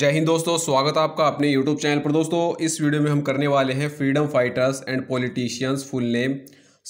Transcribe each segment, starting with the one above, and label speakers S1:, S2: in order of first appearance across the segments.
S1: जय हिंद दोस्तों स्वागत है आपका अपने यूट्यूब चैनल पर दोस्तों इस वीडियो में हम करने वाले हैं freedom fighters and politicians full name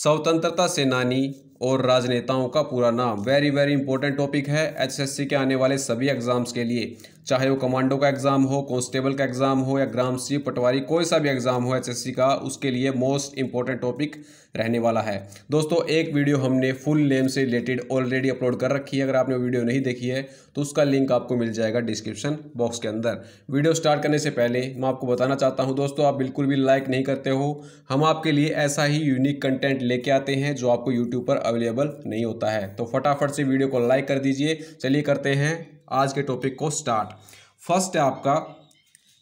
S1: स्वतंत्रता सेनानी और राजनेताओं का पूरा नाम वेरी वेरी इंपॉर्टेंट टॉपिक है एचएससी के आने वाले सभी एग्जाम्स के लिए चाहे वो कमांडो का एग्ज़ाम हो कांस्टेबल का एग्ज़ाम हो या ग्राम सी पटवारी कोई सा भी एग्ज़ाम हो एसएससी का उसके लिए मोस्ट इंपॉर्टेंट टॉपिक रहने वाला है दोस्तों एक वीडियो हमने फुल नेम से रिलेटेड ऑलरेडी अपलोड कर रखी है अगर आपने वीडियो नहीं देखी है तो उसका लिंक आपको मिल जाएगा डिस्क्रिप्शन बॉक्स के अंदर वीडियो स्टार्ट करने से पहले मैं आपको बताना चाहता हूँ दोस्तों आप बिल्कुल भी लाइक नहीं करते हो हम आपके लिए ऐसा ही यूनिक कंटेंट लेके आते हैं जो आपको यूट्यूब पर अवेलेबल नहीं होता है तो फटाफट से वीडियो को लाइक कर दीजिए चलिए करते हैं आज के टॉपिक को स्टार्ट फर्स्ट है आपका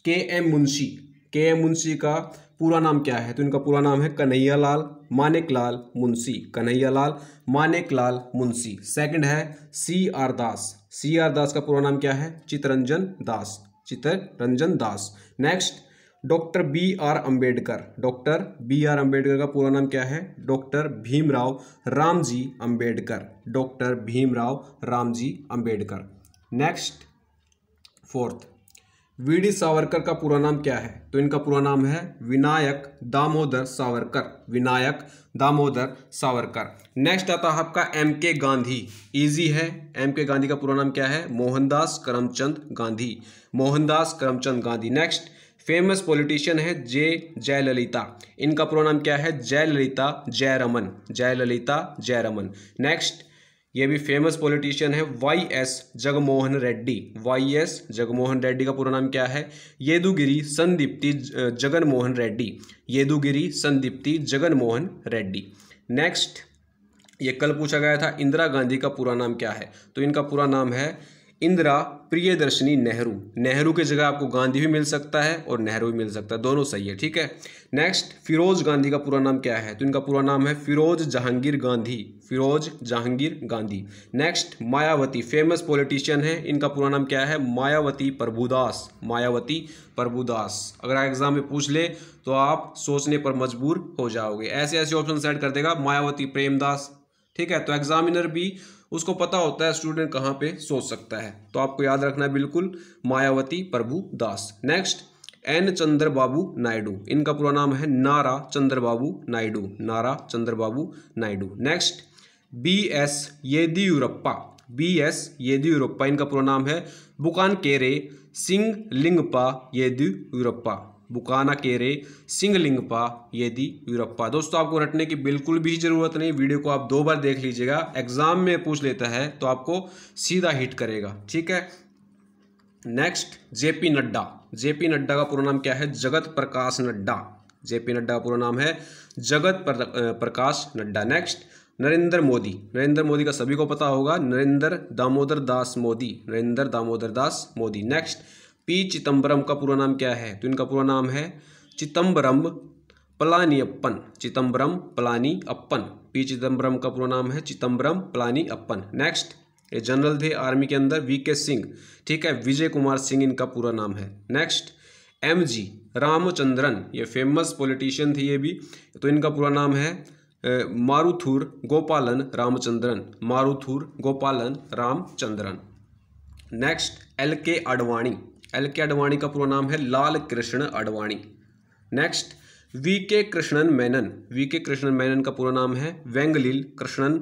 S1: के एम मुंशी के एम मुंशी का पूरा नाम क्या है तो इनका पूरा नाम है कन्हैया लाल मानिक लाल मुंशी कन्हैया लाल मानिक लाल मुंशी सेकंड है C are Das C R दास का पूरा नाम क्या है Chittaranjan Das Chittaranjan Das next doctor B R Ambedkar doctor B R Ambedkar का पूरा नाम क्या है doctor Bhimrao Ramji Ambedkar doctor Bhimrao Ramji Ambedkar next fourth V D Savarkar का पूरा नाम क्या है तो इनका पूरा नाम है विनायक दामोदर सावरकर विनायक दामोदर सावरकर नेक्स्ट आता है आपका एम के गांधी इजी है एम के गांधी का पूरा नाम क्या है Mohandas Karamchand Gandhi Mohandas Karamchand Gandhi next famous politician है जे जयललिता इनका पूरा नाम क्या है जयललिता जयरमन जयललिता जयरमन नेक्स्ट ये भी फेमस पॉलिटिशियन है Y S Jaganmohan Reddy Y S Jaganmohan Reddy का पूरा नाम क्या है येदुगिरी संदीप्ति जगनमोहन रेड्डी येदुगिरी संदीप्ति जगनमोहन रेड्डी नेक्स्ट ये कल पूछा गया था इंदिरा गांधी का पूरा नाम क्या है तो इनका पूरा नाम है इंदिरा प्रियदर्शनी नेहरू नेहरू के जगह आपको गांधी भी मिल सकता है और नेहरू भी मिल सकता है दोनों सही है ठीक है नेक्स्ट फिरोज गांधी का पूरा नाम क्या है तो इनका पूरा नाम है Feroze Jahangir Gandhi Feroze Jahangir Gandhi next Mayawati famous politician है इनका पूरा नाम क्या है मायावती प्रभुदास मायावती प्रभुदास अगर एग्जाम में पूछ ले तो आप सोचने पर मजबूर हो जाओगे ऐसे ऐसे ऑप्शन सेट कर देगा मायावती प्रेमदास ठीक है तो एग्जामिनर भी उसको पता होता है स्टूडेंट कहाँ पे सोच सकता है तो आपको याद रखना है बिल्कुल मायावती प्रभु दास नेक्स्ट एन चंद्र बाबू नायडू इनका पूरा नाम है Nara Chandra Babu Naidu Nara Chandra Babu Naidu next B S Yediyurappa B S Yediyurappa इनका पूरा नाम है बुकान केरे सिंह लिंगपा येदियुरप्पा बुकाना केरे सिंगलिंगपा यदि यूरप्पा दोस्तों आपको रटने की बिल्कुल भी ज़रूरत नहीं वीडियो को आप दो बार देख लीजिएगा एग्जाम में पूछ लेता है तो आपको सीधा हिट करेगा ठीक है next JP Nadda JP Nadda का पूरा नाम क्या है जगत प्रकाश नड्डा जेपी नड्डा का पूरा नाम है जगत प्रकाश नड्डा नेक्स्ट नरेंद्र मोदी नरेंद्र मोदी का सभी को पता होगा नरेंद्र दामोदर दास मोदी नरेंद्र दामोदर दास मोदी नेक्स्ट पी चिदम्बरम का पूरा नाम क्या है तो इनका पूरा नाम है चिदम्बरम पलानीअप्पन चिदम्बरम पलानी अपन पी चिदम्बरम का पूरा नाम है चिदम्बरम पलानी अपन नेक्स्ट ये जनरल थे आर्मी के अंदर वी के सिंह ठीक है विजय कुमार सिंह इनका पूरा नाम है नेक्स्ट एम जी रामचंद्रन ये फेमस पॉलिटिशियन थे ये भी तो इनका पूरा नाम है मारुथुर गोपालन रामचंद्रन मारुथुर गोपालन रामचंद्रन नेक्स्ट एल के आडवाणी एल के अडवाणी का पूरा नाम है Lal Krishna Advani next V K Krishnan मैनन we K Krishnan मैनन का पूरा नाम है वेंगलील कृष्णन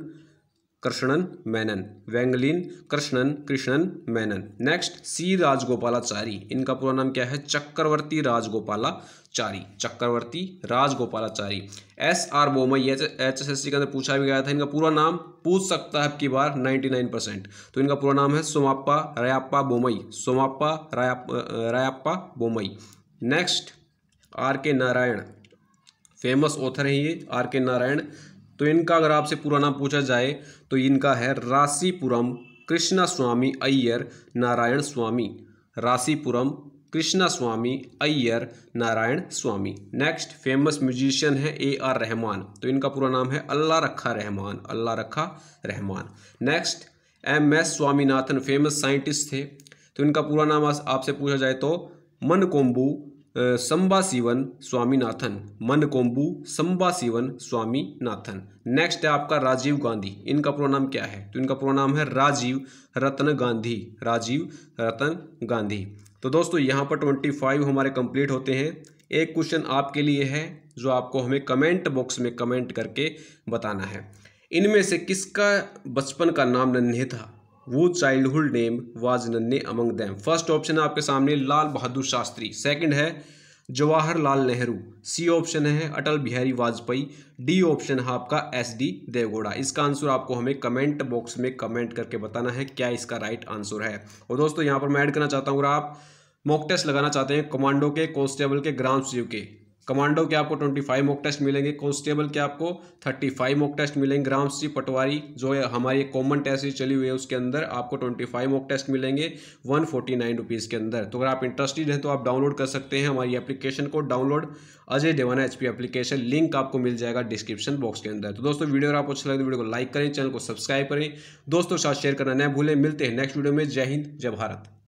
S1: कृष्णन मैनन वेंगलिन कृष्णन कृष्णन मैनन नेक्स्ट सी राजगोपालाचारी इनका पूरा नाम क्या है Chakravarti Rajagopalachari Chakravarti Rajagopalachari S R Bommai H S S C के अंदर पूछा भी गया था इनका पूरा नाम पूछ सकता है आपकी की बार 99 परसेंट तो इनका पूरा नाम है Somappa Rayappa Bommai Somappa Rayappa Bommai next R K Narayan famous author हैं ये आर के नारायण तो इनका अगर आपसे पूरा नाम पूछा जाए तो इनका है Rasipuram Krishnaswami Iyer Narayanaswami Rasipuram Krishnaswami Iyer Narayanaswami next famous musician है ए आर रहमान तो इनका पूरा नाम है अल्लाह Rakha Rahman Allah Rakha Rahman next M S Swaminathan famous scientist थे तो इनका पूरा नाम आपसे पूछा जाए तो मनकोम्बू संबा संबासीवन स्वामीनाथन मन संबा संबासीवन स्वामीनाथन नेक्स्ट है आपका राजीव गांधी इनका पूरा नाम क्या है तो इनका पूरा नाम है राजीव रत्न गांधी राजीव रत्न गांधी तो दोस्तों यहाँ पर ट्वेंटी फाइव हमारे कंप्लीट होते हैं एक क्वेश्चन आपके लिए है जो आपको हमें कमेंट बॉक्स में कमेंट करके बताना है इनमें से किसका बचपन का नाम नन्हे था वो childhood name was Nanne among them first option है आपके सामने लाल बहादुर शास्त्री सेकंड है जवाहरलाल नेहरू सी ऑप्शन है अटल बिहारी वाजपेयी डी ऑप्शन है आपका एस डी देवगौड़ा इसका आंसर आपको हमें कमेंट बॉक्स में कमेंट करके बताना है क्या इसका राइट आंसर है और दोस्तों यहाँ पर मैं ऐड करना चाहता हूँ अगर आप मॉक टेस्ट लगाना चाहते हैं कमांडो के कॉन्स्टेबल के ग्राम सचिव के कमांडो के आपको ट्वेंटी फाइव मॉक टेस्ट मिलेंगे कॉन्स्टेबल के आपको थर्टी फाइव मॉक टेस्ट मिलेंगे ग्राम सी पटवारी जो हमारी कॉमन टेस्ट ही चली हुई है उसके अंदर आपको ट्वेंटी फाइव मॉक टेस्ट मिलेंगे वन फोर्टी नाइन रुपीज़ के अंदर तो अगर आप इंटरेस्टेड हैं तो आप डाउनलोड कर सकते हैं हमारी एप्लीकेशन को डाउनलोड अजय देवाना एच एप्लीकेशन लिंक आपको मिल जाएगा डिस्क्रिप्शन बॉक्स के अंदर तो दोस्तों वीडियो अगर आपको अच्छा लगे तो वीडियो को लाइक करें चैनल को सब्सक्राइब करें दोस्तों साथ शेयर करना न भूलें मिलते हैं नेक्स्ट वीडियो में जय हिंद जय भारत